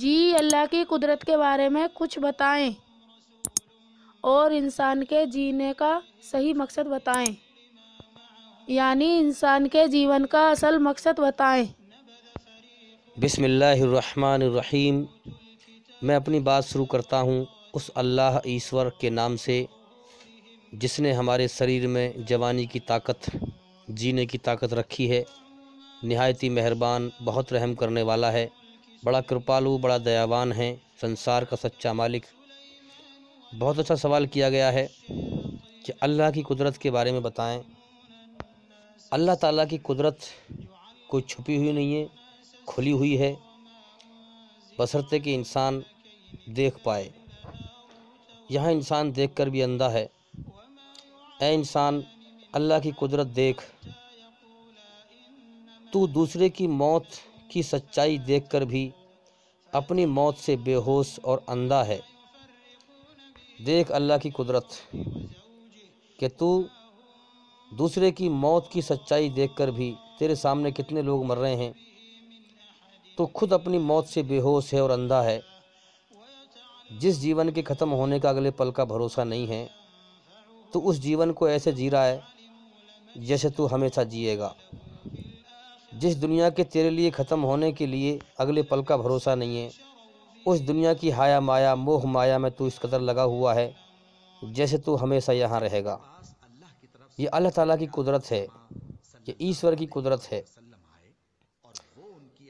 जी अल्लाह की कुदरत के बारे में कुछ बताएं और इंसान के जीने का सही मकसद बताएं यानी इंसान के जीवन का असल मकसद बताएं बिसमीम मैं अपनी बात शुरू करता हूँ उस अल्लाह ईश्वर के नाम से जिसने हमारे शरीर में जवानी की ताकत जीने की ताकत रखी है नहायती मेहरबान बहुत रहम करने वाला है बड़ा कृपालु बड़ा दयावान है संसार का सच्चा मालिक बहुत अच्छा सवाल किया गया है कि अल्लाह की कुदरत के बारे में बताएं अल्लाह ताला की कुदरत कोई छुपी हुई नहीं है खुली हुई है बसरते कि इंसान देख पाए यहाँ इंसान देख कर भी अंधा है ए इंसान अल्लाह की कुदरत देख तू दूसरे की मौत की सच्चाई देखकर भी अपनी मौत से बेहोश और अंधा है देख अल्लाह की कुदरत कि तू दूसरे की मौत की सच्चाई देखकर भी तेरे सामने कितने लोग मर रहे हैं तो खुद अपनी मौत से बेहोश है और अंधा है जिस जीवन के ख़त्म होने का अगले पल का भरोसा नहीं है तो उस जीवन को ऐसे जी रहा है जैसे तू हमेशा जिएगा जिस दुनिया के तेरे लिए ख़त्म होने के लिए अगले पल का भरोसा नहीं है उस दुनिया की हाया माया मोह माया में तू इस कदर लगा हुआ है जैसे तू हमेशा यहाँ रहेगा ये अल्लाह ताला की कुदरत है ये ईश्वर की कुदरत है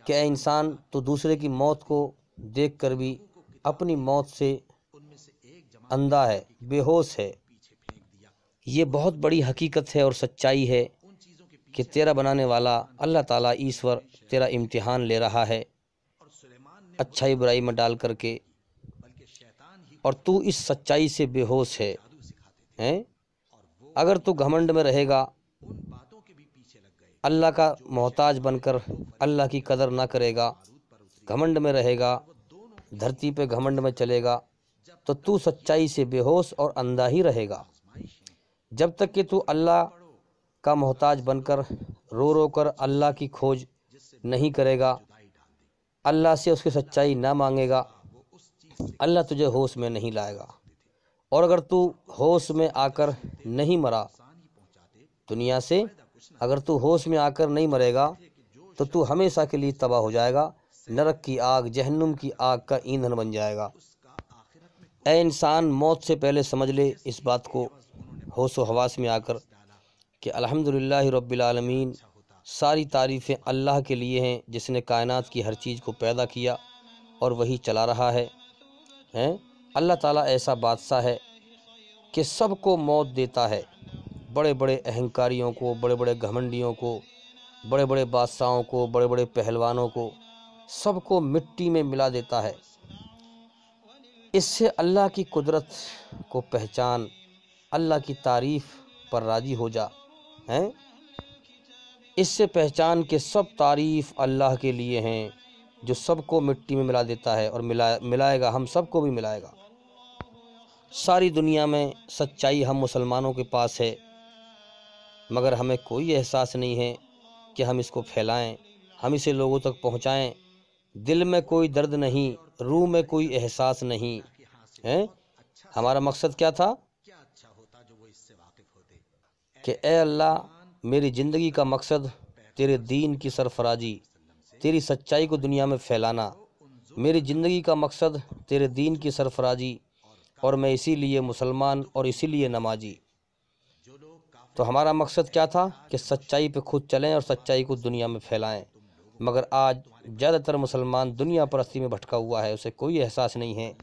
क्या इंसान तो दूसरे की मौत को देख कर भी अपनी मौत से अंधा है बेहोश है ये बहुत बड़ी हकीकत है और सच्चाई है कि तेरा बनाने वाला अल्लाह ताला ईश्वर तेरा इम्तिहान ले रहा है अच्छाई बुराई में डाल करके और तू इस सच्चाई से बेहोश है हैं अगर तू घमंड में रहेगा अल्लाह का मोहताज बनकर अल्लाह की कदर ना करेगा घमंड में रहेगा धरती पे घमंड में चलेगा तो तू सच्चाई से बेहोश और अंधा ही रहेगा जब तक कि तू अल्लाह का मोहताज बनकर रो रो कर अल्लाह की खोज नहीं करेगा अल्लाह से उसकी सच्चाई ना मांगेगा अल्लाह तुझे होश में नहीं लाएगा और अगर तू होश में आकर नहीं मरा दुनिया से अगर तू होश में आकर नहीं मरेगा तो तू हमेशा के लिए तबाह हो जाएगा नरक की आग जहन्नुम की आग का ईंधन बन जाएगा ए इंसान मौत से पहले समझ ले इस बात को होश व हवास में आकर कि अल्हम्दुलिल्लाह रब्बिल आलमीन सारी तारीफ़ें अल्लाह के लिए हैं जिसने कायनात की हर चीज़ को पैदा किया और वही चला रहा है हैं अल्लाह ताला ऐसा बादशाह है कि सबको मौत देता है बड़े बड़े अहंकारियों को बड़े बड़े घमंडियों को बड़े बड़े बादशाहों को बड़े बड़े पहलवानों को सबको मिट्टी में मिला देता है इससे अल्लाह की कुदरत को पहचान अल्लाह की तारीफ़ पर राज़ी हो जा हैं इससे पहचान के सब तारीफ़ अल्लाह के लिए हैं जो सबको मिट्टी में मिला देता है और मिला मिलाएगा हम सबको भी मिलाएगा सारी दुनिया में सच्चाई हम मुसलमानों के पास है मगर हमें कोई एहसास नहीं है कि हम इसको फैलाएं हम इसे लोगों तक पहुंचाएं दिल में कोई दर्द नहीं रूह में कोई एहसास नहीं है हमारा मकसद क्या था कि ए अल्लाह मेरी ज़िंदगी का मकसद तेरे दीन की सरफराजी तेरी सच्चाई को दुनिया में फैलाना मेरी ज़िंदगी का मकसद तेरे दीन की सरफराजी और मैं इसीलिए मुसलमान और इसीलिए नमाजी तो हमारा मकसद क्या था कि सच्चाई पे खुद चलें और सच्चाई को दुनिया में फैलाएं मगर आज ज़्यादातर मुसलमान दुनिया परस्ती में भटका हुआ है उसे कोई एहसास नहीं है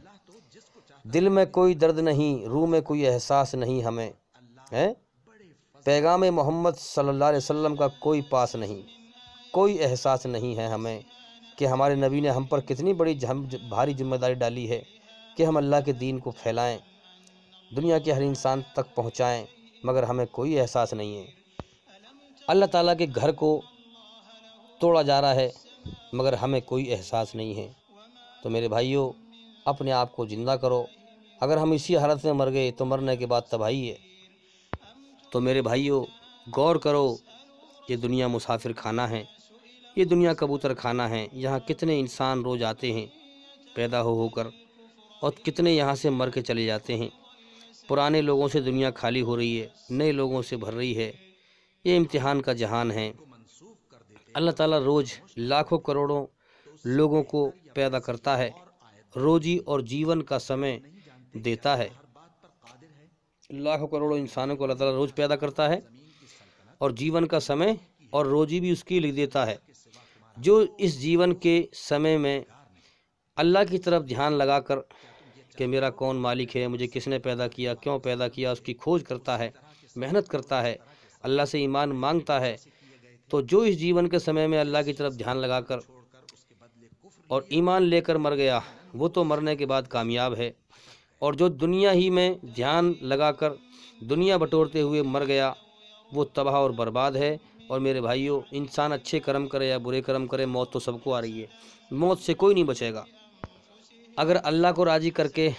दिल में कोई दर्द नहीं रूह में कोई एहसास नहीं हमें हैं पैगाम मोहम्मद सल्लल्लाहु अलैहि वसल्लम का कोई पास नहीं कोई एहसास नहीं है हमें कि हमारे नबी ने हम पर कितनी बड़ी भारी जिम्मेदारी डाली है कि हम अल्लाह के दीन को फैलाएं दुनिया के हर इंसान तक पहुंचाएं मगर हमें कोई एहसास नहीं है अल्लाह ताला के घर को तोड़ा जा रहा है मगर हमें कोई एहसास नहीं है तो मेरे भाइयों अपने आप को ज़िंदा करो अगर हम इसी हालत में मर गए तो मरने के बाद तबाही है तो मेरे भाइयों गौर करो ये दुनिया मुसाफिर खाना है ये दुनिया कबूतर खाना है यहाँ कितने इंसान रोज़ आते हैं पैदा हो होकर और कितने यहाँ से मर के चले जाते हैं पुराने लोगों से दुनिया खाली हो रही है नए लोगों से भर रही है ये इम्तिहान का जहान है अल्लाह ताला रोज़ लाखों करोड़ों लोगों को पैदा करता है रोजी और जीवन का समय देता है लाखों करोड़ों इंसानों को अल्लाह ताला रोज़ पैदा करता है और जीवन का समय और रोज़ी भी उसकी लिख देता है जो इस जीवन के समय में अल्लाह की तरफ ध्यान लगा कर कि मेरा कौन मालिक है मुझे किसने पैदा किया क्यों पैदा किया उसकी खोज करता है मेहनत करता है अल्लाह से ईमान मांगता है तो जो इस जीवन के समय में अल्लाह की तरफ ध्यान लगाकर और ईमान लेकर मर गया वो तो मरने के बाद कामयाब है और जो दुनिया ही में ध्यान लगाकर दुनिया बटोरते हुए मर गया वो तबाह और बर्बाद है और मेरे भाइयों इंसान अच्छे कर्म करे या बुरे कर्म करे मौत तो सबको आ रही है मौत से कोई नहीं बचेगा अगर अल्लाह को राज़ी करके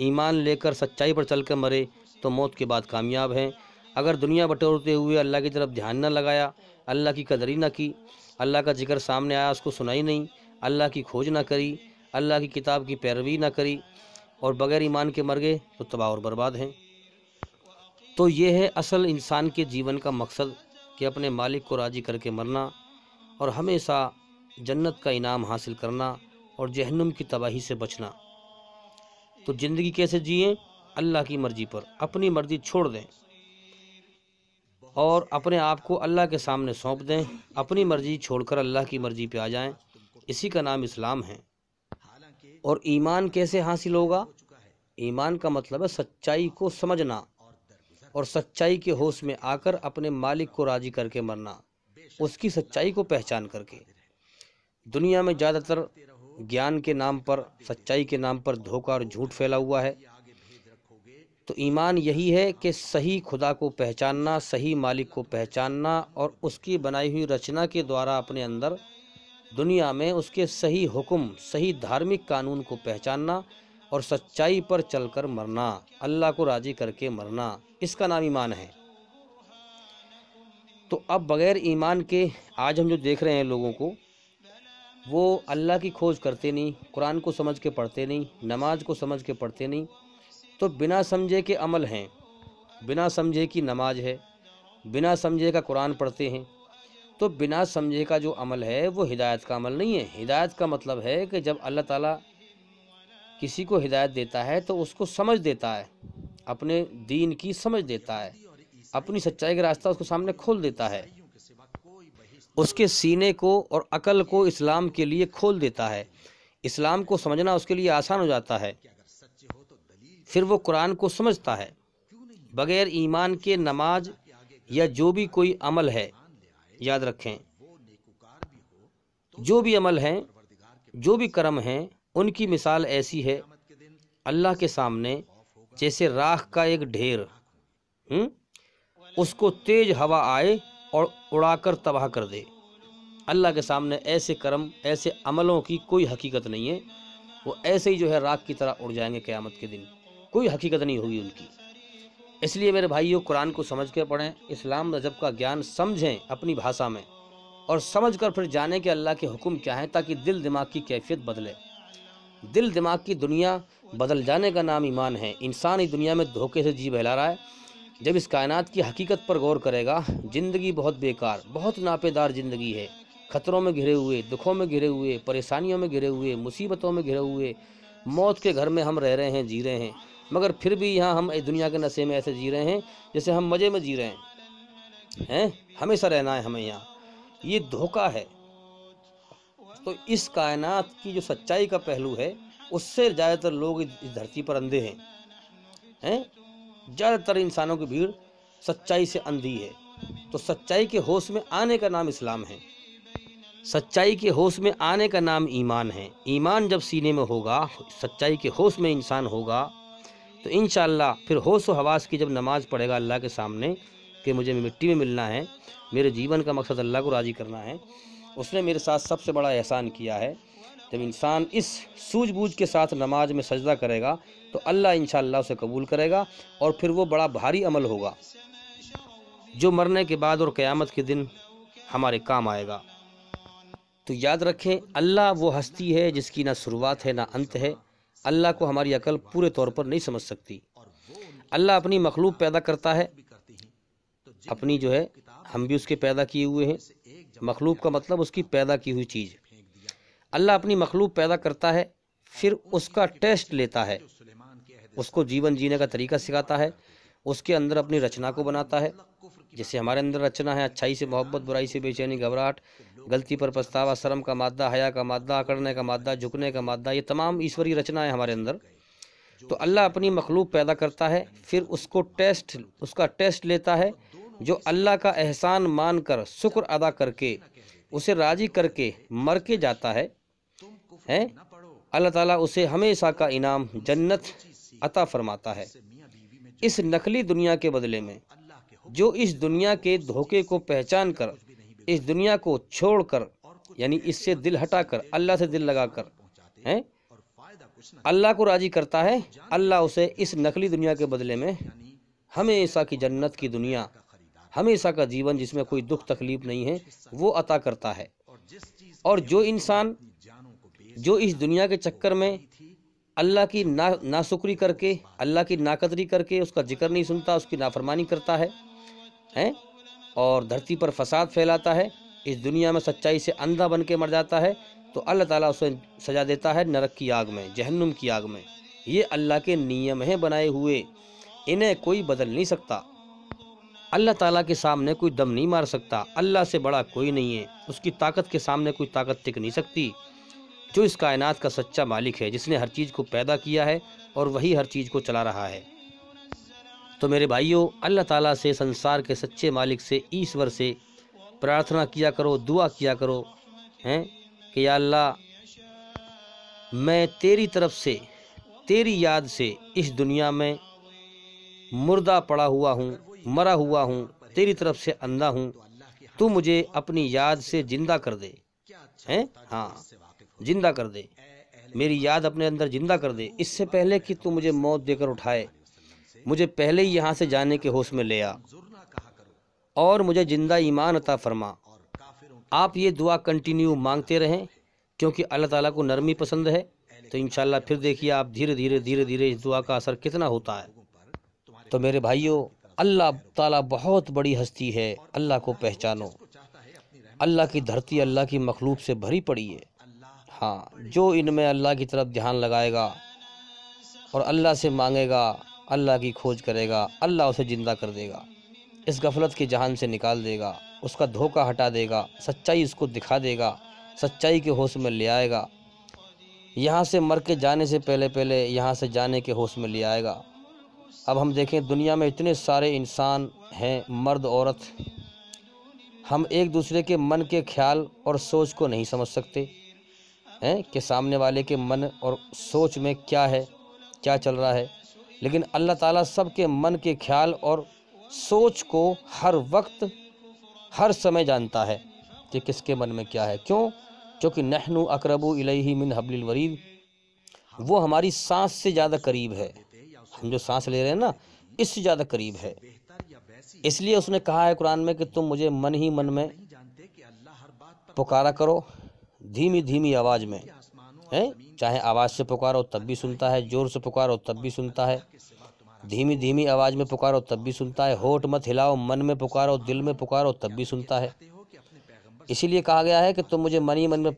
ईमान लेकर सच्चाई पर चल कर मरे तो मौत के बाद कामयाब हैं अगर दुनिया बटोरते हुए अल्लाह की तरफ ध्यान न लगाया अल्लाह की कदरी ना की अल्लाह का जिक्र सामने आया उसको सुनाई नहीं अल्लाह की खोज ना करी अल्लाह की किताब की पैरवी ना करी और बग़ैर ईमान के मर गए तो तबाह और बर्बाद हैं तो ये है असल इंसान के जीवन का मकसद कि अपने मालिक को राज़ी करके मरना और हमेशा जन्नत का इनाम हासिल करना और जहन्नुम की तबाही से बचना तो ज़िंदगी कैसे जिए अल्लाह की मर्ज़ी पर अपनी मर्ज़ी छोड़ दें और अपने आप को अल्लाह के सामने सौंप दें अपनी मर्ज़ी छोड़कर अल्लाह की मर्ज़ी पे आ जाएं इसी का नाम इस्लाम है और ईमान कैसे हासिल होगा ईमान का मतलब है सच्चाई को समझना और सच्चाई के होश में आकर अपने मालिक को राजी करके मरना उसकी सच्चाई को पहचान करके दुनिया में ज़्यादातर ज्ञान के नाम पर सच्चाई के नाम पर धोखा और झूठ फैला हुआ है तो ईमान यही है कि सही खुदा को पहचानना सही मालिक को पहचानना और उसकी बनाई हुई रचना के द्वारा अपने अंदर दुनिया में उसके सही हुक्म सही धार्मिक कानून को पहचानना और सच्चाई पर चलकर मरना अल्लाह को राज़ी करके मरना इसका नाम ईमान है तो अब बग़ैर ईमान के आज हम जो देख रहे हैं लोगों को वो अल्लाह की खोज करते नहीं कुरान को समझ के पढ़ते नहीं नमाज को समझ के पढ़ते नहीं तो बिना समझे के अमल हैं बिना समझे की नमाज है बिना समझे का कुरान पढ़ते हैं तो बिना समझे का जो अमल है वो हिदायत का अमल नहीं है हिदायत का मतलब है कि जब अल्लाह ताला किसी को हिदायत देता है तो उसको समझ देता है अपने दीन की समझ देता है अपनी सच्चाई का रास्ता उसको सामने खोल देता है उसके सीने को और अकल को इस्लाम के लिए खोल देता है इस्लाम को समझना उसके लिए आसान हो जाता है फिर वो कुरान को समझता है बग़ैर ईमान के नमाज या जो भी कोई अमल है याद रखें जो भी अमल हैं जो भी कर्म हैं उनकी मिसाल ऐसी है अल्लाह के सामने जैसे राख का एक ढेर हम्म? उसको तेज हवा आए और उड़ाकर तबाह कर दे अल्लाह के सामने ऐसे कर्म ऐसे अमलों की कोई हकीकत नहीं है वो ऐसे ही जो है राख की तरह उड़ जाएंगे क़्यामत के दिन कोई हकीकत नहीं होगी उनकी इसलिए मेरे भाइयों कुरान को समझ कर पढ़ें इस्लाम रजब का ज्ञान समझें अपनी भाषा में और समझ कर फिर जाने कि अल्लाह के हुक्म क्या हैं ताकि दिल दिमाग की कैफियत बदले दिल दिमाग की दुनिया बदल जाने का नाम ईमान है इंसान ही दुनिया में धोखे से जी बहला रहा है जब इस कायनात की हकीकत पर गौर करेगा ज़िंदगी बहुत बेकार बहुत नापेदार ज़िंदगी है खतरों में घिरे हुए दुखों में घिरे हुए परेशानियों में घिरे हुए मुसीबतों में घिरे हुए मौत के घर में हम रह रहे हैं जी रहे हैं मगर फिर भी यहाँ हम दुनिया के नशे में ऐसे जी रहे हैं जैसे हम मज़े में जी रहे हैं हैं हमेशा रहना है हमें यहाँ ये धोखा है तो इस कायनात की जो सच्चाई का पहलू है उससे ज़्यादातर लोग इस धरती पर अंधे हैं हैं ज़्यादातर इंसानों की भीड़ सच्चाई से अंधी है तो सच्चाई के होश में आने का नाम इस्लाम है सच्चाई के होश में आने का नाम ईमान है ईमान जब सीने में होगा सच्चाई के होश में इंसान होगा तो इन फिर होश व हवास की जब नमाज़ पढ़ेगा अल्लाह के सामने कि मुझे मिट्टी में मिलना है मेरे जीवन का मकसद अल्लाह को राज़ी करना है उसने मेरे साथ सबसे बड़ा एहसान किया है जब इंसान इस सूझबूझ के साथ नमाज में सजदा करेगा तो अल्लाह इन उसे कबूल करेगा और फिर वो बड़ा भारी अमल होगा जो मरने के बाद और क़्यामत के दिन हमारे काम आएगा तो याद रखें अल्लाह वो हस्ती है जिसकी ना शुरुआत है ना अंत है अल्लाह को हमारी अकल पूरे तौर पर नहीं समझ सकती अल्लाह अपनी मखलूब पैदा करता है अपनी जो है हम भी उसके पैदा किए हुए हैं मखलूब का मतलब उसकी पैदा की हुई चीज़ अल्लाह अपनी मखलूब पैदा करता है फिर उसका टेस्ट लेता है उसको जीवन जीने का तरीका सिखाता है उसके अंदर अपनी रचना को बनाता है जैसे हमारे अंदर रचना है अच्छाई से मोहब्बत बुराई से बेचैनी घबराहट गलती पर पछतावा शर्म का मादा हया का मादा अकड़ने का मादा झुकने का मादा ये तमाम ईश्वरीय रचना है हमारे अंदर तो अल्लाह अपनी मखलूक पैदा करता है फिर उसको टेस्ट उसका टेस्ट लेता है जो अल्लाह का एहसान मान कर शुक्र अदा करके उसे राजी करके मर के जाता है हैं अल्लाह ताला उसे हमेशा का इनाम जन्नत अता फरमाता है इस नकली दुनिया के बदले में जो इस दुनिया के धोखे को पहचान कर इस दुनिया को छोड़कर यानी इससे दिल हटाकर अल्लाह से दिल लगाकर हैं अल्लाह को राज़ी करता है अल्लाह उसे इस नकली दुनिया के बदले में हमेशा की जन्नत की दुनिया हमेशा का जीवन जिसमें कोई दुख तकलीफ नहीं है वो अता करता है और जो इंसान जो इस दुनिया के चक्कर में अल्लाह की ना नाशुक्री करके अल्लाह की नाकदरी करके उसका जिक्र नहीं सुनता उसकी नाफरमानी करता है हैं और धरती पर फसाद फैलाता है इस दुनिया में सच्चाई से अंधा बन के मर जाता है तो अल्लाह ताला उसे सजा देता है नरक की आग में जहन्नुम की आग में ये अल्लाह के नियम हैं बनाए हुए इन्हें कोई बदल नहीं सकता अल्लाह ताला के सामने कोई दम नहीं मार सकता अल्लाह से बड़ा कोई नहीं है उसकी ताकत के सामने कोई ताकत टिक नहीं सकती जो इस कायनात का सच्चा मालिक है जिसने हर चीज़ को पैदा किया है और वही हर चीज़ को चला रहा है तो मेरे भाइयों अल्लाह ताला से संसार के सच्चे मालिक से ईश्वर से प्रार्थना किया करो दुआ किया करो हैं कि या अल्लाह मैं तेरी तरफ से तेरी याद से इस दुनिया में मुर्दा पड़ा हुआ हूँ मरा हुआ हूँ तेरी तरफ से अंधा हूँ तू मुझे अपनी याद से जिंदा कर दे हैं हाँ जिंदा कर दे मेरी याद अपने अंदर जिंदा कर दे इससे पहले कि तू मुझे मौत देकर उठाए मुझे पहले ही यहाँ से जाने के होश में ले आ और मुझे ज़िंदा ईमान अता फरमा आप ये दुआ कंटिन्यू मांगते रहें क्योंकि अल्लाह ताला को नरमी पसंद है तो इन फिर देखिए आप धीरे धीरे धीरे धीरे इस दुआ का असर कितना होता है तो मेरे भाइयों अल्लाह ताला बहुत बड़ी हस्ती है अल्लाह को पहचानो अल्लाह की धरती अल्लाह की मखलूक से भरी पड़ी है हाँ जो इनमें अल्लाह की तरफ ध्यान लगाएगा और अल्लाह से मांगेगा अल्लाह की खोज करेगा अल्लाह उसे ज़िंदा कर देगा इस गफलत के जहान से निकाल देगा उसका धोखा हटा देगा सच्चाई उसको दिखा देगा सच्चाई के होश में ले आएगा यहाँ से मर के जाने से पहले पहले यहाँ से जाने के होश में ले आएगा अब हम देखें दुनिया में इतने सारे इंसान हैं मर्द औरत हम एक दूसरे के मन के ख्याल और सोच को नहीं समझ सकते हैं कि सामने वाले के मन और सोच में क्या है क्या चल रहा है लेकिन अल्लाह ताला सबके मन के ख्याल और सोच को हर वक्त हर समय जानता है कि किसके मन में क्या है क्यों क्योंकि नहनु अकरबू इलही मिन हबलिल वरीद वो हमारी सांस से ज़्यादा करीब है हम जो सांस ले रहे हैं ना इससे ज़्यादा करीब है इसलिए उसने कहा है कुरान में कि तुम मुझे मन ही मन में पुकारा करो धीमी धीमी आवाज़ में हैं चाहे आवाज़ से पुकारो तब भी सुनता है ज़ोर से पुकारो तब भी सुनता है धीमी धीमी आवाज़ में पुकारो तब भी सुनता है होठ मत हिलाओ मन में पुकारो दिल में पुकारो तब भी सुनता है इसीलिए कहा गया है कि तुम मुझे मन ही मन में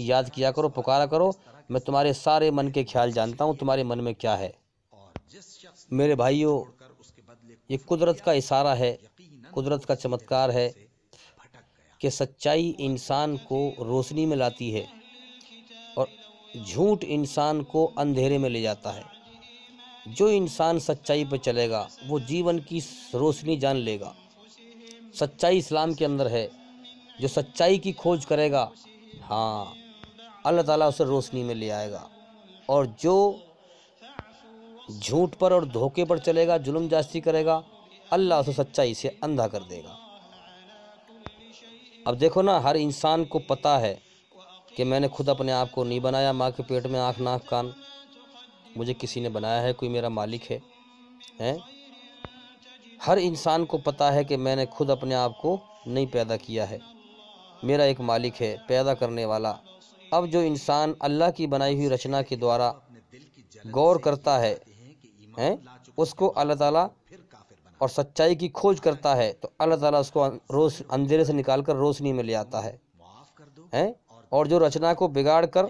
याद किया करो पुकारा करो मैं तुम्हारे सारे मन के ख्याल जानता हूँ तुम्हारे मन में क्या है मेरे भाइयों ये कुदरत का इशारा है कुदरत का चमत्कार है कि सच्चाई इंसान को रोशनी में लाती है झूठ इंसान को अंधेरे में ले जाता है जो इंसान सच्चाई पर चलेगा वो जीवन की रोशनी जान लेगा सच्चाई इस्लाम के अंदर है जो सच्चाई की खोज करेगा हाँ अल्लाह ताला उसे रोशनी में ले आएगा और जो झूठ पर और धोखे पर चलेगा जुल्म जास्ती करेगा अल्लाह उसे सच्चाई से अंधा कर देगा अब देखो ना हर इंसान को पता है कि मैंने खुद अपने आप को नहीं बनाया माँ के पेट में आँख नाक कान मुझे किसी ने बनाया है कोई मेरा मालिक है हैं हर इंसान को पता है कि मैंने खुद अपने आप को नहीं पैदा किया है मेरा एक मालिक है पैदा करने वाला अब जो इंसान अल्लाह की बनाई हुई रचना के द्वारा गौर करता है हैं उसको अल्लाह ताला और सच्चाई की खोज करता है तो अल्लाह ताला उसको रोश अंधेरे से निकाल कर रोशनी में ले आता है हैं और जो रचना को बिगाड़ कर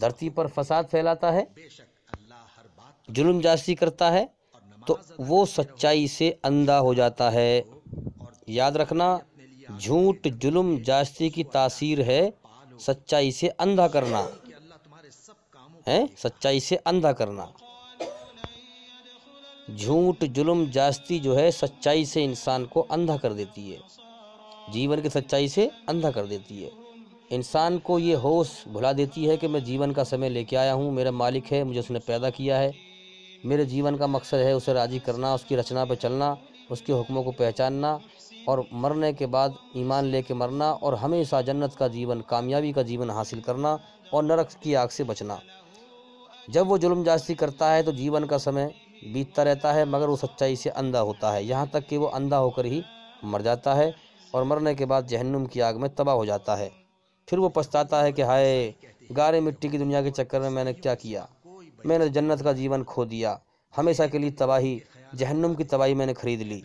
धरती पर फसाद फैलाता है जुल्म जासी करता है तो वो सच्चाई से अंधा हो जाता है याद रखना झूठ जुल्म जास्ती की तासीर है सच्चाई से अंधा करना है सच्चाई से अंधा करना झूठ जुल्म जास्ती जो है सच्चाई से इंसान को अंधा कर देती है जीवन की सच्चाई से अंधा कर देती है इंसान को ये होश भुला देती है कि मैं जीवन का समय लेके आया हूँ मेरा मालिक है मुझे उसने पैदा किया है मेरे जीवन का मकसद है उसे राज़ी करना उसकी रचना पर चलना उसके हुक्मों को पहचानना और मरने के बाद ईमान लेके मरना और हमेशा जन्नत का जीवन कामयाबी का जीवन हासिल करना और नरक की आग से बचना जब वो जुल्म जास्ती करता है तो जीवन का समय बीतता रहता है मगर वो सच्चाई से अंधा होता है यहाँ तक कि वो अंधा होकर ही मर जाता है और मरने के बाद जहन्नुम की आग में तबाह हो जाता है फिर वो पछताता है कि हाय गारे मिट्टी की दुनिया के चक्कर में मैंने क्या किया मैंने तो जन्नत का जीवन खो दिया हमेशा के लिए तबाही जहन्नुम की तबाही मैंने खरीद ली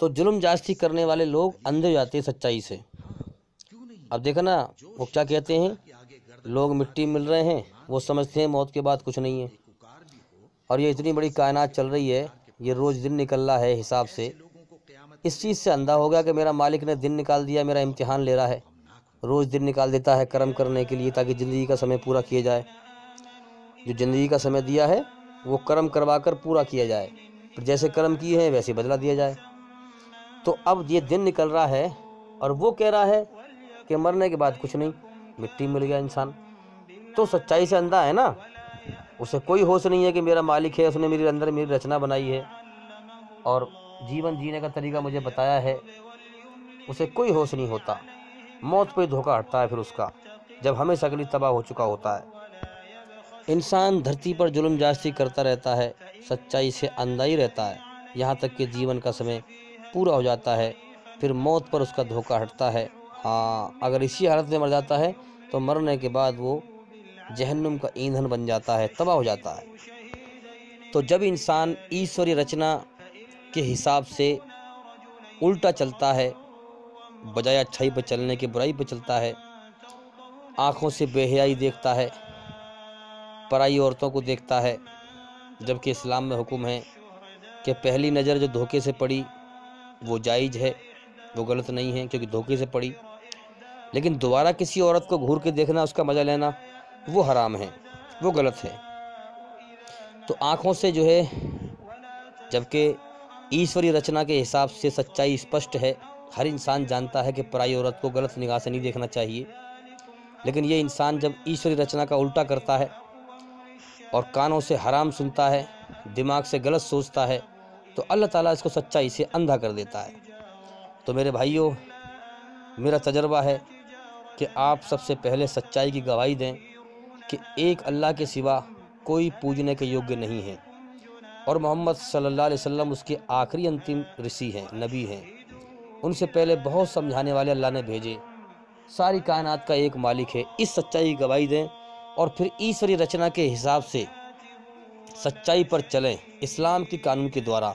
तो जुल्म जास्ती करने वाले लोग अंधे जाते हैं सच्चाई से अब देखा ना वो क्या कहते हैं लोग मिट्टी मिल रहे हैं वो समझते हैं मौत के बाद कुछ नहीं है और ये इतनी बड़ी कायनात चल रही है ये रोज़ दिन निकल रहा है हिसाब से इस चीज़ से अंधा हो गया कि मेरा मालिक ने दिन निकाल दिया मेरा इम्तिहान ले रहा है रोज़ दिन निकाल देता है कर्म करने के लिए ताकि ज़िंदगी का समय पूरा किया जाए जो ज़िंदगी का समय दिया है वो कर्म करवा कर पूरा किया जाए पर जैसे कर्म किए हैं वैसे बदला दिया जाए तो अब ये दिन निकल रहा है और वो कह रहा है कि मरने के बाद कुछ नहीं मिट्टी मिल गया इंसान तो सच्चाई से अंधा है ना उसे कोई होश नहीं है कि मेरा मालिक है उसने मेरे अंदर मेरी रचना बनाई है और जीवन जीने का तरीका मुझे बताया है उसे कोई होश नहीं होता मौत पर धोखा हटता है फिर उसका जब हमेशा अगली तबाह हो चुका होता है इंसान धरती पर जुल्म जास्ती करता रहता है सच्चाई से अंधा ही रहता है यहाँ तक कि जीवन का समय पूरा हो जाता है फिर मौत पर उसका धोखा हटता है हाँ अगर इसी हालत में मर जाता है तो मरने के बाद वो जहन्नुम का ईंधन बन जाता है तबाह हो जाता है तो जब इंसान ईश्वरीय रचना के हिसाब से उल्टा चलता है बजाय अच्छाई पर चलने के बुराई पर चलता है आँखों से बेहयाई देखता है पराई औरतों को देखता है जबकि इस्लाम में हुक्म है कि पहली नज़र जो धोखे से पड़ी वो जायज़ है वो गलत नहीं है क्योंकि धोखे से पड़ी लेकिन दोबारा किसी औरत को घूर के देखना उसका मज़ा लेना वो हराम है वो गलत है तो आँखों से जो है जबकि ईश्वरीय रचना के हिसाब से सच्चाई स्पष्ट है हर इंसान जानता है कि पराई औरत को गलत निगाह से नहीं देखना चाहिए लेकिन ये इंसान जब ईश्वरी रचना का उल्टा करता है और कानों से हराम सुनता है दिमाग से गलत सोचता है तो अल्लाह ताला इसको सच्चाई से अंधा कर देता है तो मेरे भाइयों मेरा तजर्बा है कि आप सबसे पहले सच्चाई की गवाही दें कि एक अल्लाह के सिवा कोई पूजने के योग्य नहीं है और मोहम्मद सल्लल्लाहु अलैहि वसल्लम उसके आखिरी अंतिम ऋषि हैं नबी हैं उनसे पहले बहुत समझाने वाले अल्लाह ने भेजे सारी कायनात का एक मालिक है इस सच्चाई की गवाही दें और फिर ईश्वरी रचना के हिसाब से सच्चाई पर चलें इस्लाम की कानून के द्वारा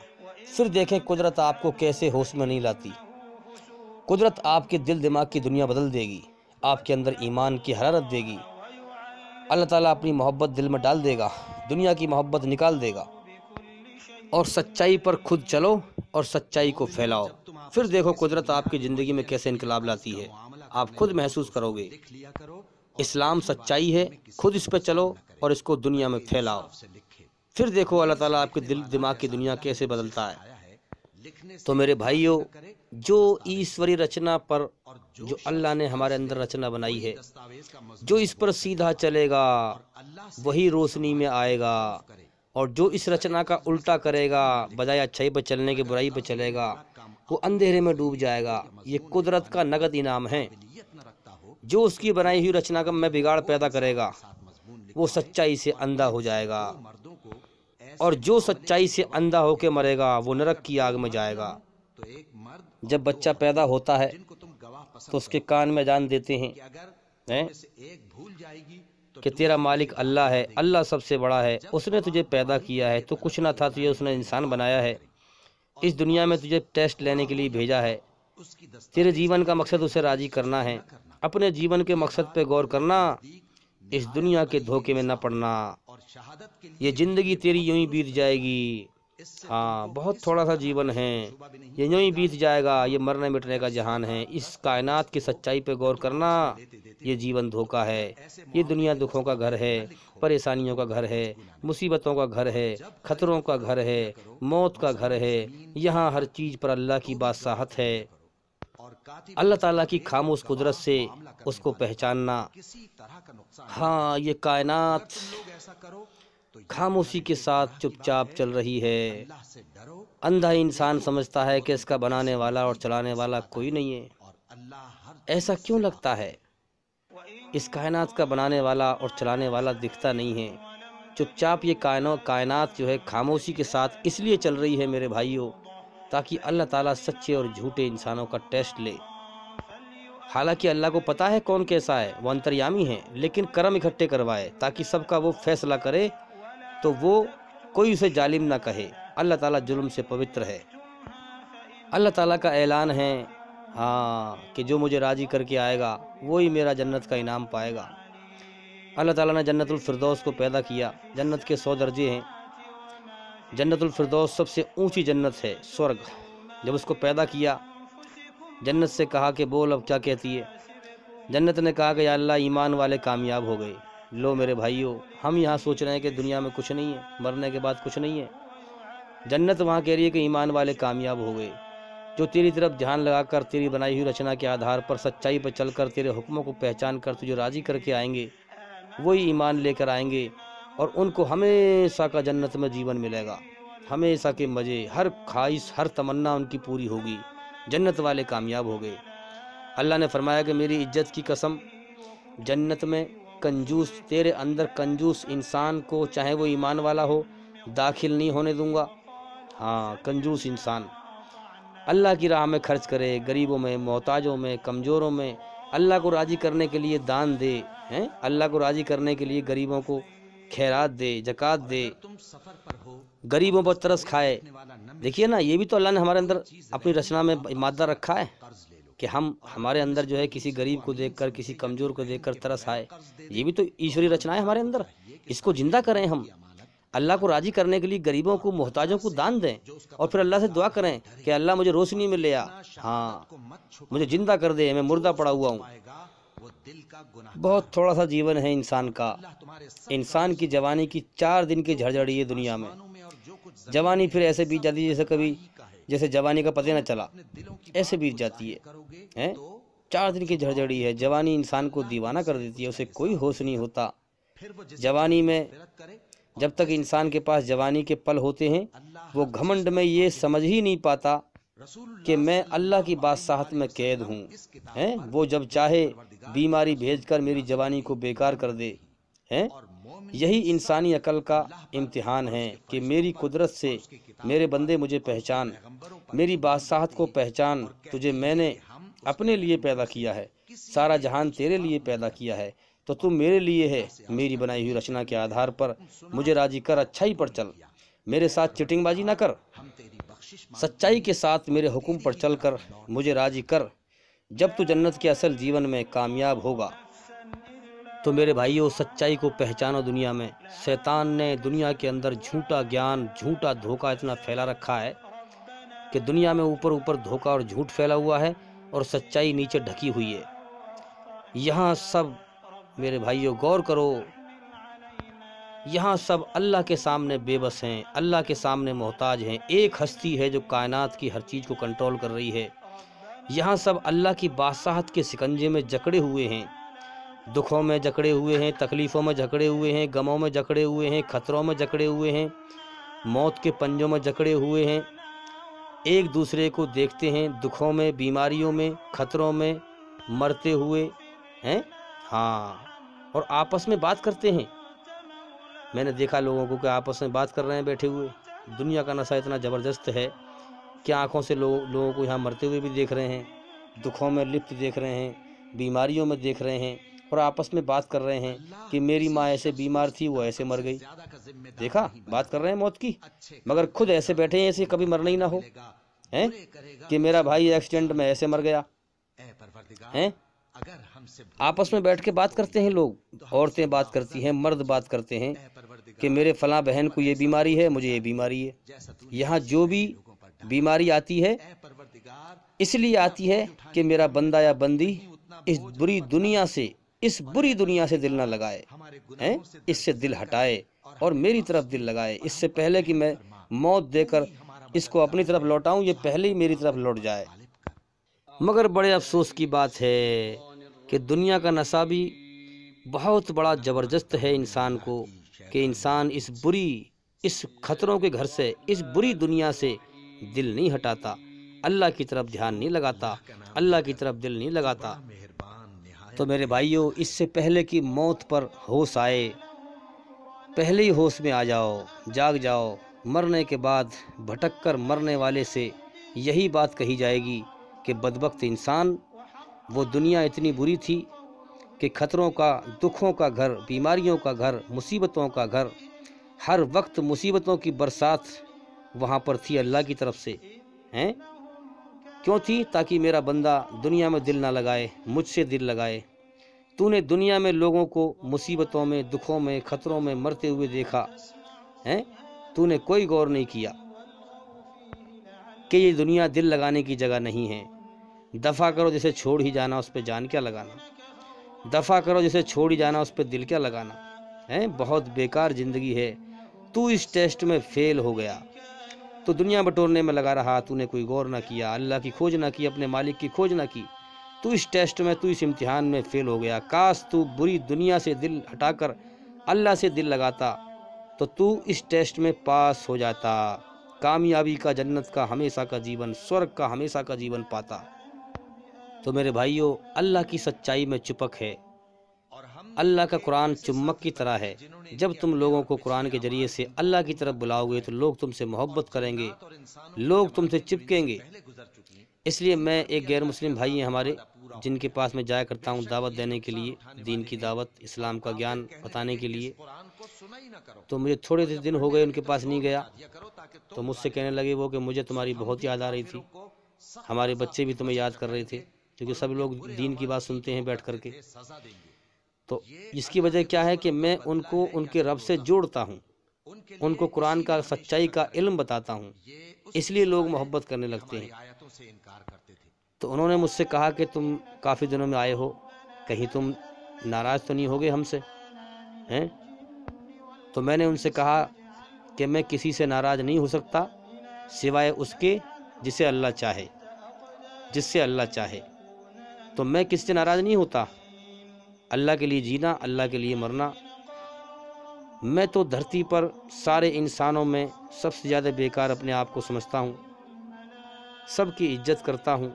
फिर देखें कुदरत आपको कैसे होश में नहीं लाती कुदरत आपके दिल दिमाग की दुनिया बदल देगी आपके अंदर ईमान की हरारत देगी अल्लाह ताला अपनी मोहब्बत दिल में डाल देगा दुनिया की मोहब्बत निकाल देगा और सच्चाई पर खुद चलो और सच्चाई को फैलाओ फिर देखो कुदरत आपकी ज़िंदगी में कैसे इनकलाब लाती है आप खुद महसूस करोगे इस्लाम सच्चाई है खुद इस पर चलो और इसको दुनिया में फैलाओ फिर देखो अल्लाह ताला आपके दिल दिमाग की दुनिया कैसे बदलता है तो मेरे भाइयों जो ईश्वरी रचना पर जो अल्लाह ने हमारे अंदर रचना बनाई है जो इस पर सीधा चलेगा वही रोशनी में आएगा और जो इस रचना का उल्टा करेगा बजाय अच्छाई पर चलने के बुराई पर चलेगा वो अंधेरे में डूब जाएगा ये कुदरत का नगद इनाम है जो उसकी बनाई हुई रचना का में बिगाड़ पैदा करेगा वो सच्चाई से अंधा हो जाएगा और जो सच्चाई से अंधा होकर मरेगा वो नरक की आग में जाएगा जब बच्चा पैदा होता है तो उसके कान में जान देते हैं है? कि तेरा मालिक अल्लाह है अल्लाह सबसे बड़ा है उसने तुझे पैदा किया है तो कुछ ना था तुझे तो उसने इंसान बनाया है इस दुनिया में तुझे टेस्ट लेने के लिए भेजा है तेरे जीवन का मकसद उसे राजी करना है अपने जीवन के मकसद पे गौर करना इस दुनिया के धोखे में न पड़ना ये ज़िंदगी तेरी यूं ही बीत जाएगी हाँ बहुत थोड़ा सा जीवन है ये यूँ ही बीत जाएगा ये मरने मिटने का जहान है इस कायनात की सच्चाई पर गौर करना ये जीवन धोखा है ये दुनिया दुखों का घर है परेशानियों का घर है मुसीबतों का घर है खतरों का घर है मौत का घर है यहाँ हर चीज़ पर अल्लाह की बादशाहत है अल्लाह ताला की खामोश कुदरत से उसको पहचानना हाँ ये कायनात खामोशी के साथ चुपचाप चल रही है अंधा इंसान समझता है कि इसका बनाने वाला और चलाने वाला कोई नहीं है ऐसा क्यों लगता है इस कायनात का बनाने वाला और चलाने वाला दिखता नहीं है चुपचाप ये कायनो कायनात जो है खामोशी के साथ इसलिए चल रही है मेरे भाइयों ताकि अल्लाह ताला सच्चे और झूठे इंसानों का टेस्ट ले हालांकि अल्लाह को पता है कौन कैसा है वो अंतर्यामी है लेकिन कर्म इकट्ठे करवाए ताकि सबका वो फैसला करे तो वो कोई उसे जालिम ना कहे अल्लाह ताला जुल्म से पवित्र है अल्लाह ताला का ऐलान है हाँ कि जो मुझे राज़ी करके आएगा वही मेरा जन्नत का इनाम पाएगा अल्लाह ताला ने जन्नतफरदौस को पैदा किया जन्नत के सौ दर्जे हैं जन्नतफरदौस सबसे ऊंची जन्नत है स्वर्ग जब उसको पैदा किया जन्नत से कहा कि बोल अब क्या कहती है जन्नत ने कहा कि अल्लाह ईमान वाले कामयाब हो गए लो मेरे भाइयों हम यहाँ सोच रहे हैं कि दुनिया में कुछ नहीं है मरने के बाद कुछ नहीं है जन्नत वहाँ कह रही है कि ईमान वाले कामयाब हो गए जो तेरी तरफ ध्यान लगाकर तेरी बनाई हुई रचना के आधार पर सच्चाई पर चलकर तेरे हुक्मों को पहचान कर तुझे राज़ी करके आएंगे वही ईमान लेकर आएंगे और उनको हमेशा का जन्नत में जीवन मिलेगा हमेशा के मज़े हर ख्वाहिश हर तमन्ना उनकी पूरी होगी जन्नत वाले कामयाब हो गए अल्लाह ने फरमाया कि मेरी इज्जत की कसम जन्नत में कंजूस तेरे अंदर कंजूस इंसान को चाहे वो ईमान वाला हो दाखिल नहीं होने दूंगा हाँ कंजूस इंसान अल्लाह की राह में खर्च करे गरीबों में मोहताजों में कमज़ोरों में अल्लाह को राज़ी करने के लिए दान दे हैं अल्लाह को राज़ी करने के लिए गरीबों को खैरात दे जक़ात दे गरीबों पर तरस खाए देखिए ना ये भी तो अल्लाह ने हमारे अंदर अपनी रचना में मादा रखा है कि हम हमारे अंदर जो है किसी गरीब को देखकर किसी कमज़ोर को देखकर तरस आए ये भी तो ईश्वरी रचना है हमारे अंदर इसको ज़िंदा करें हम अल्लाह को राज़ी करने के लिए गरीबों को मोहताजों को दान दें और फिर अल्लाह से दुआ करें कि अल्लाह मुझे रोशनी में ले आ हाँ मुझे ज़िंदा कर दे मैं मुर्दा पड़ा हुआ हूँ बहुत थोड़ा सा जीवन है इंसान का इंसान की जवानी की चार दिन की झड़झड़ी है दुनिया में जवानी फिर ऐसे बीत जाती है जैसे कभी जैसे जवानी का पते ना चला ऐसे बीत जाती है हैं चार दिन की झड़झड़ी है जवानी इंसान को दीवाना कर देती है उसे कोई होश नहीं होता जवानी में जब तक इंसान के पास जवानी के पल होते हैं वो घमंड में ये समझ ही नहीं पाता कि मैं अल्लाह की बादशाहत में कैद हूँ हैं वो जब चाहे बीमारी भेजकर मेरी जवानी को बेकार कर दे हैं यही इंसानी अकल का इम्तिहान है कि मेरी कुदरत से मेरे बंदे मुझे पहचान मेरी बादशाहत को पहचान तुझे मैंने अपने लिए पैदा किया है सारा जहान तेरे लिए पैदा किया है तो तुम मेरे लिए है मेरी बनाई हुई रचना के आधार पर मुझे राजी कर अच्छा ही पर चल मेरे साथ चिटिंगबाजी ना कर सच्चाई के साथ मेरे हुक्म पर चल कर मुझे राजी कर जब तू जन्नत के असल जीवन में कामयाब होगा तो मेरे भाइयों सच्चाई को पहचानो दुनिया में शैतान ने दुनिया के अंदर झूठा ज्ञान झूठा धोखा इतना फैला रखा है कि दुनिया में ऊपर ऊपर धोखा और झूठ फैला हुआ है और सच्चाई नीचे ढकी हुई है यहाँ सब मेरे भाइयों गौर करो यहाँ सब अल्लाह के सामने बेबस हैं अल्लाह के सामने मोहताज हैं एक हस्ती है जो कायनात की हर चीज़ को कंट्रोल कर रही है यहाँ सब अल्लाह की बादशाहत के सिकंजे में जकड़े हुए हैं दुखों में जकड़े हुए हैं तकलीफ़ों में जकड़े हुए हैं गमों में जकड़े हुए हैं ख़तरों में जकड़े हुए हैं मौत के पंजों में जकड़े हुए हैं एक दूसरे को देखते हैं दुखों में बीमारियों में ख़तरों में मरते हुए हैं हाँ और आपस में बात करते हैं मैंने देखा लोगों को कि आपस में बात कर रहे हैं बैठे हुए दुनिया का नशा इतना ज़बरदस्त है कि आँखों से लो, लोगों को यहाँ मरते हुए भी देख रहे हैं दुखों में लिप्त देख रहे हैं बीमारियों में देख रहे हैं और आपस में बात कर रहे हैं कि मेरी माँ ऐसे बीमार थी वो ऐसे मर गई देखा बात कर रहे हैं मौत की मगर खुद ऐसे बैठे हैं ऐसे कभी मरना ही ना हो हैं कि मेरा भाई एक्सीडेंट में ऐसे मर गया हैं आपस में बैठ के बात करते हैं लोग औरतें बात करती हैं मर्द बात करते हैं कि मेरे फला बहन को ये बीमारी है मुझे ये बीमारी है यहाँ जो भी बीमारी आती है इसलिए आती है कि मेरा बंदा या बंदी इस बुरी दुनिया से इस बुरी दुनिया से दिल ना लगाए हैं इससे दिल हटाए और मेरी तरफ दिल लगाए इससे पहले कि मैं मौत देकर इसको अपनी तरफ लौटाऊं ये पहले ही मेरी तरफ लौट जाए मगर बड़े अफसोस की बात है कि दुनिया का नशा भी बहुत बड़ा ज़बरदस्त है इंसान को कि इंसान इस बुरी इस खतरों के घर से इस बुरी दुनिया से दिल नहीं हटाता अल्लाह की तरफ ध्यान नहीं लगाता अल्लाह की तरफ दिल नहीं लगाता तो मेरे भाइयों इससे पहले कि मौत पर होश आए पहले ही होश में आ जाओ जाग जाओ मरने के बाद भटक कर मरने वाले से यही बात कही जाएगी कि बदबक इंसान वो दुनिया इतनी बुरी थी कि खतरों का दुखों का घर बीमारियों का घर मुसीबतों का घर हर वक्त मुसीबतों की बरसात वहाँ पर थी अल्लाह की तरफ से हैं क्यों थी ताकि मेरा बंदा दुनिया में दिल ना लगाए मुझसे दिल लगाए तूने दुनिया में लोगों को मुसीबतों में दुखों में खतरों में मरते हुए देखा हैं तूने कोई गौर नहीं किया कि ये दुनिया दिल लगाने की जगह नहीं है दफ़ा करो जिसे छोड़ ही जाना उस पर जान क्या लगाना दफ़ा करो जिसे छोड़ ही जाना उस पर दिल क्या लगाना है बहुत बेकार ज़िंदगी है तू इस टेस्ट में फेल हो गया तो दुनिया बटोरने में लगा रहा तूने कोई गौर ना किया अल्लाह की खोज ना की अपने मालिक की खोज ना की तू इस टेस्ट में तू इस इम्तिहान में फ़ेल हो गया काश तू बुरी दुनिया से दिल हटाकर अल्लाह से दिल लगाता तो तू इस टेस्ट में पास हो जाता कामयाबी का जन्नत का हमेशा का जीवन स्वर्ग का हमेशा का जीवन पाता तो मेरे भाइयों अल्लाह की सच्चाई में चुपक है अल्लाह का कुरान चुम्बक की तरह है जब तुम लोगों को कुरान के जरिए से अल्लाह की तरफ बुलाओगे तो लोग तुमसे मोहब्बत करेंगे लोग तुमसे चिपकेंगे इसलिए मैं एक गैर मुस्लिम भाई हैं हमारे जिनके पास मैं जाया करता हूँ दावत देने के लिए दीन की दावत इस्लाम का ज्ञान बताने के लिए तो मुझे थोड़े से दिन हो गए उनके पास नहीं गया तो मुझसे कहने लगे वो कि मुझे तुम्हारी बहुत याद आ रही थी हमारे बच्चे भी तुम्हें याद कर रहे थे क्योंकि सब लोग दीन की बात सुनते हैं बैठ करके तो इसकी वजह क्या है कि मैं उनको उनके रब से जोड़ता हूँ उनको कुरान का सच्चाई का इल्म बताता हूँ इसलिए लोग मोहब्बत करने लगते हैं तो उन्होंने मुझसे कहा कि तुम काफ़ी दिनों में आए हो कहीं तुम नाराज़ तो नहीं हो गए हमसे हैं तो मैंने उनसे कहा कि मैं किसी से नाराज़ नहीं हो सकता सिवाय उसके जिसे अल्लाह चाहे जिससे अल्लाह चाहे तो मैं किससे नाराज़ नहीं होता अल्लाह के लिए जीना अल्लाह के लिए मरना मैं तो धरती पर सारे इंसानों में सबसे ज़्यादा बेकार अपने आप को समझता हूँ सबकी इज्जत करता हूँ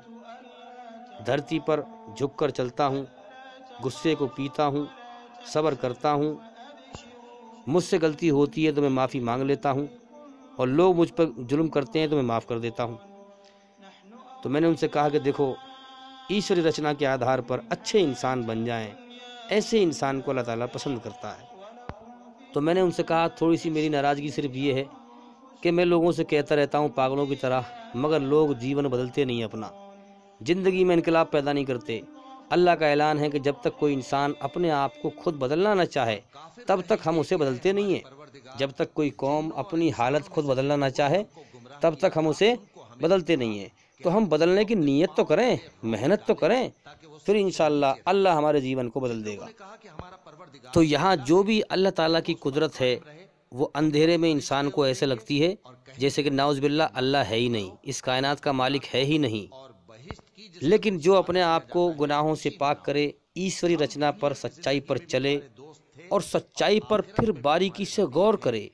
धरती पर झुक कर चलता हूँ गुस्से को पीता हूँ सब्र करता हूँ मुझसे गलती होती है तो मैं माफ़ी मांग लेता हूँ और लोग मुझ पर जुल्म करते हैं तो मैं माफ़ कर देता हूँ तो मैंने उनसे कहा कि देखो ईश्वरी रचना के आधार पर अच्छे इंसान बन जाएं ऐसे इंसान को अल्लाह ताला पसंद करता है तो मैंने उनसे कहा थोड़ी सी मेरी नाराज़गी सिर्फ ये है कि मैं लोगों से कहता रहता हूँ पागलों की तरह मगर लोग जीवन बदलते नहीं अपना ज़िंदगी में इनकलाब पैदा नहीं करते अल्लाह का ऐलान है कि जब तक कोई इंसान अपने आप को खुद बदलना ना चाहे तब तक हम उसे बदलते नहीं हैं जब तक कोई कौम अपनी हालत खुद बदलना ना चाहे तब तक हम उसे बदलते नहीं हैं तो हम बदलने की नीयत तो करें मेहनत तो करें फिर इन अल्लाह हमारे जीवन को बदल देगा तो यहाँ जो भी अल्लाह ताला की कुदरत है वो अंधेरे में इंसान को ऐसे लगती है जैसे कि नाउजबिल्ला अल्लाह है ही नहीं इस कायनात का मालिक है ही नहीं लेकिन जो अपने आप को गुनाहों से पाक करे ईश्वरी रचना पर सच्चाई पर चले और सच्चाई पर फिर बारीकी से गौर करे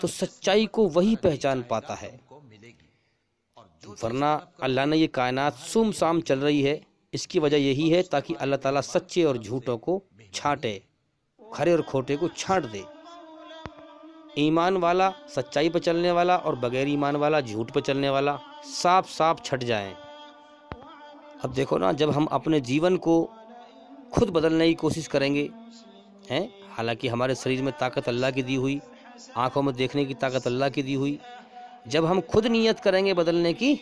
तो सच्चाई को वही पहचान पाता है वरना अल्लाह ने ये कायनात सुम शाम चल रही है इसकी वजह यही है ताकि अल्लाह ताला सच्चे और झूठों को छाटे खरे और खोटे को छाट दे ईमान वाला सच्चाई पर चलने वाला और बगैर ईमान वाला झूठ पर चलने वाला साफ साफ छट जाएं। अब देखो ना जब हम अपने जीवन को खुद बदलने की कोशिश करेंगे हैं हालांकि हमारे शरीर में ताकत अल्लाह की दी हुई आंखों में देखने की ताकत अल्लाह की दी हुई जब हम खुद नीयत करेंगे बदलने की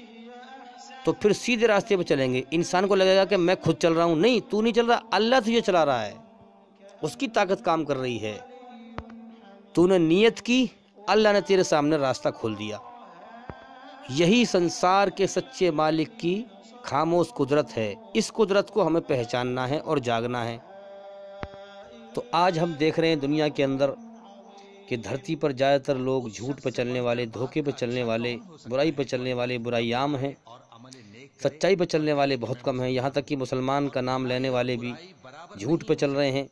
तो फिर सीधे रास्ते पर चलेंगे इंसान को लगेगा कि मैं खुद चल रहा हूँ नहीं तू नहीं चल रहा अल्लाह तुझे चला रहा है उसकी ताकत काम कर रही है तूने नीयत की अल्लाह ने तेरे सामने रास्ता खोल दिया यही संसार के सच्चे मालिक की खामोश कुदरत है इस कुदरत को हमें पहचानना है और जागना है तो आज हम देख रहे हैं दुनिया के अंदर कि धरती पर ज़्यादातर लोग झूठ पर चलने वाले धोखे पर चलने वाले बुराई पर चलने वाले बुराई आम हैं सच्चाई पर चलने वाले बहुत कम हैं यहाँ तक कि मुसलमान का नाम लेने वाले भी झूठ पर चल रहे हैं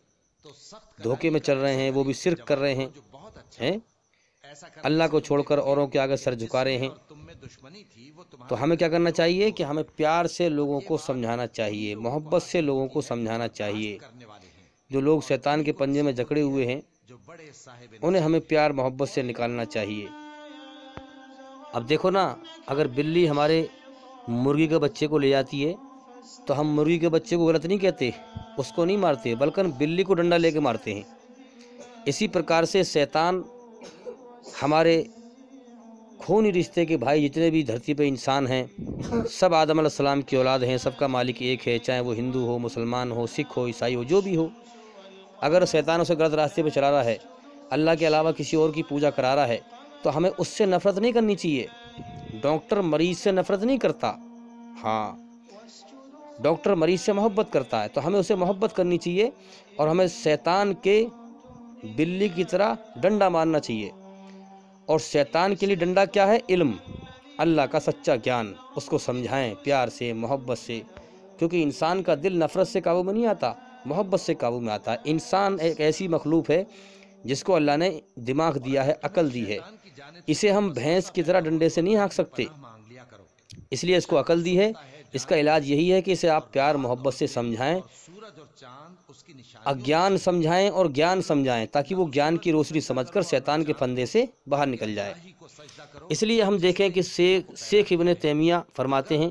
धोखे में चल रहे हैं वो भी सिर्क कर रहे हैं हैं अल्लाह को छोड़कर औरों के आगे सर झुका रहे हैं तो हमें क्या करना चाहिए कि हमें प्यार से लोगों को समझाना चाहिए मोहब्बत से लोगों को समझाना चाहिए जो लोग शैतान के पंजे में जकड़े हुए हैं उन्हें हमें प्यार मोहब्बत से निकालना चाहिए अब देखो ना अगर बिल्ली हमारे मुर्गी के बच्चे को ले जाती है तो हम मुर्गी के बच्चे को गलत नहीं कहते उसको नहीं मारते बल्कि बिल्ली को डंडा लेके मारते हैं इसी प्रकार से शैतान हमारे खूनी रिश्ते के भाई जितने भी धरती पे इंसान हैं सब आदम सलाम की औलाद हैं सबका मालिक एक है चाहे वो हिंदू हो मुसलमान हो सिख हो ईसाई हो जो भी हो अगर शैतान उसे गलत रास्ते पर चला रहा है अल्लाह के अलावा किसी और की पूजा करा रहा है तो हमें उससे नफरत नहीं करनी चाहिए डॉक्टर मरीज से नफरत नहीं करता हाँ डॉक्टर मरीज से मोहब्बत करता है तो हमें उसे मोहब्बत करनी चाहिए और हमें शैतान के बिल्ली की तरह डंडा मारना चाहिए और शैतान के लिए डंडा क्या है इल्म अल्लाह का सच्चा ज्ञान उसको समझाएं प्यार से मोहब्बत से क्योंकि इंसान का दिल नफ़रत से काबू में नहीं आता मोहब्बत से काबू में आता है इंसान एक ऐसी मखलूक है जिसको अल्लाह ने दिमाग दिया है अकल दी है इसे हम भैंस की तरह डंडे से नहीं हाँक सकते इसलिए इसको अकल दी है इसका इलाज यही है कि इसे आप प्यार मोहब्बत से समझाएं अज्ञान समझाएं और ज्ञान समझाएं ताकि वो ज्ञान की रोशनी समझकर शैतान के फंदे से बाहर निकल जाए इसलिए हम देखें कि शेख शेख इबन तैमिया फरमाते हैं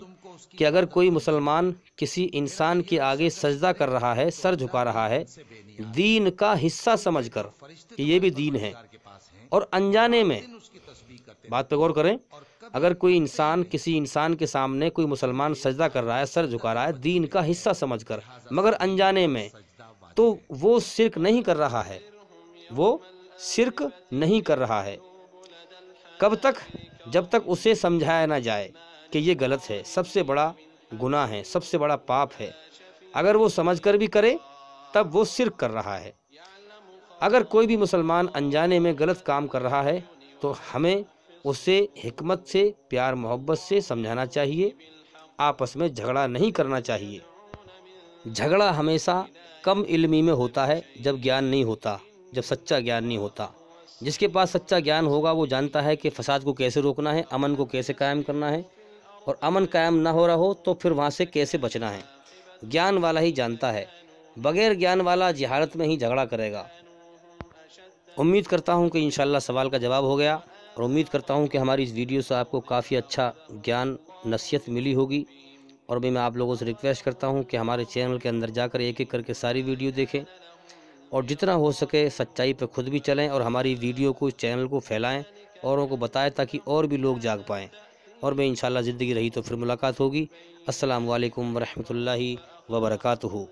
कि अगर कोई मुसलमान किसी इंसान के आगे सजदा कर रहा है सर झुका रहा है दीन का हिस्सा समझकर कि ये भी दीन है और अनजाने में बात पर गौर करें अगर कोई इंसान किसी इंसान के सामने कोई मुसलमान सजदा कर रहा है सर झुका रहा है दीन का हिस्सा समझकर मगर अनजाने में तो वो शिरक नहीं कर रहा है वो शिरक नहीं कर रहा है कब तक जब तक उसे समझाया ना जाए कि ये गलत है सबसे बड़ा गुनाह है सबसे बड़ा पाप है अगर वो समझ कर भी करे तब वो सिर कर रहा है अगर कोई भी मुसलमान अनजाने में गलत काम कर रहा है तो हमें उसे हमत से प्यार मोहब्बत से समझाना चाहिए आपस में झगड़ा नहीं करना चाहिए झगड़ा हमेशा कम इल्मी में होता है जब ज्ञान नहीं होता जब सच्चा ज्ञान नहीं होता जिसके पास सच्चा ज्ञान होगा वो जानता है कि फसाद को कैसे रोकना है अमन को कैसे कायम करना है और अमन कायम ना हो रहा हो तो फिर वहाँ से कैसे बचना है ज्ञान वाला ही जानता है बगैर ज्ञान वाला जहारत में ही झगड़ा करेगा उम्मीद करता हूँ कि इन सवाल का जवाब हो गया और उम्मीद करता हूँ कि हमारी इस वीडियो से आपको काफ़ी अच्छा ज्ञान नसीहत मिली होगी और भी मैं आप लोगों से रिक्वेस्ट करता हूँ कि हमारे चैनल के अंदर जाकर एक एक करके सारी वीडियो देखें और जितना हो सके सच्चाई पर खुद भी चलें और हमारी वीडियो को चैनल को फैलाएँ औरों को बताएँ ताकि और भी लोग जाग पाएँ और मैं इंशाल्लाह ज़िंदगी रही तो फिर मुलाकात होगी असलकम वरहमल वबरकू